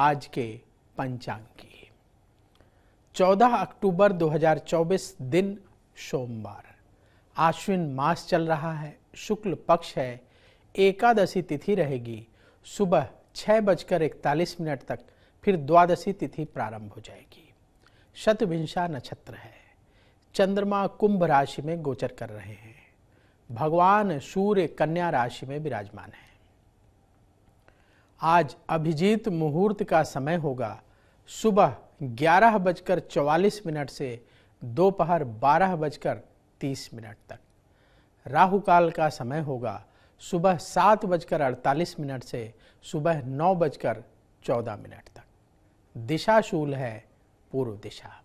आज के पंचांग की 14 अक्टूबर 2024 दिन सोमवार आश्विन मास चल रहा है शुक्ल पक्ष है एकादशी तिथि रहेगी सुबह छह बजकर इकतालीस मिनट तक फिर द्वादशी तिथि प्रारंभ हो जाएगी शतभिंशा नक्षत्र है चंद्रमा कुंभ राशि में गोचर कर रहे हैं भगवान सूर्य कन्या राशि में विराजमान है आज अभिजीत मुहूर्त का समय होगा सुबह ग्यारह बजकर चौवालीस मिनट से दोपहर बारह बजकर तीस मिनट तक राहु काल का समय होगा सुबह सात बजकर अड़तालीस मिनट से सुबह नौ बजकर चौदह मिनट तक दिशाशूल है पूर्व दिशा